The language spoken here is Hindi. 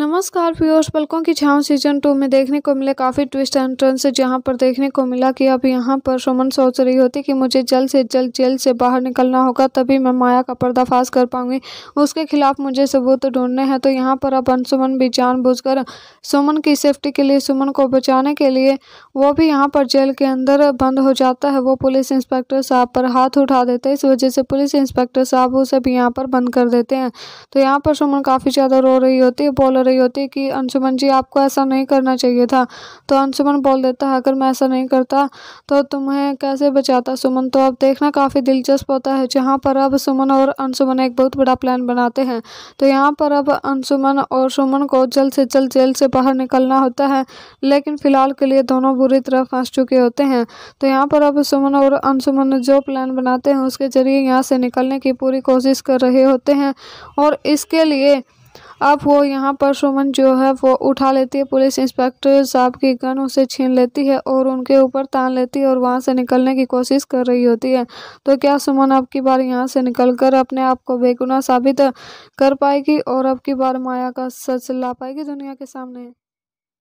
नमस्कार व्यूअर्स पलकों की छाव सीजन टू में देखने को मिले काफ़ी ट्विस्ट एंड टर्न से जहां पर देखने को मिला कि अब यहां पर सुमन सोच रही होती कि मुझे जल्द से जल्द जेल से बाहर निकलना होगा तभी मैं माया का पर्दाफाश कर पाऊंगी उसके खिलाफ मुझे सबूत ढूंढने हैं तो यहां पर अब अनसुमन भी जानबूझकर सुमन की सेफ्टी के लिए सुमन को बचाने के लिए वो भी यहाँ पर जेल के अंदर बंद हो जाता है वो पुलिस इंस्पेक्टर साहब पर हाथ उठा देते हैं इस वजह से पुलिस इंस्पेक्टर साहब उसे भी यहाँ पर बंद कर देते हैं तो यहाँ पर सुमन काफ़ी ज़्यादा रो रही होती है बोल रही होती कि अंशुमन जी आपको ऐसा नहीं करना चाहिए था तो अंशुमन बोल देता अगर मैं ऐसा नहीं करता तो तुम्हें कैसे बचाता सुमन तो अब देखना काफ़ी दिलचस्प होता है जहाँ पर अब सुमन और अंशुमन एक बहुत बड़ा प्लान बनाते हैं तो यहाँ पर अब अंशुमन और सुमन को जल्द से जल्द जेल से बाहर निकलना होता है लेकिन फ़िलहाल के लिए दोनों बुरी तरह फंस चुके होते हैं तो यहाँ पर अब सुमन और अंशुमन जो प्लान बनाते हैं उसके ज़रिए यहाँ से निकलने की पूरी कोशिश कर रहे होते हैं और इसके लिए अब वो यहाँ पर सुमन जो है वो उठा लेती है पुलिस इंस्पेक्टर साहब की गन उसे छीन लेती है और उनके ऊपर तान लेती है और वहाँ से निकलने की कोशिश कर रही होती है तो क्या सुमन अब की बार यहाँ से निकल कर अपने आप को बेगुनाह साबित कर पाएगी और अब की बार माया का सच ला पाएगी दुनिया के सामने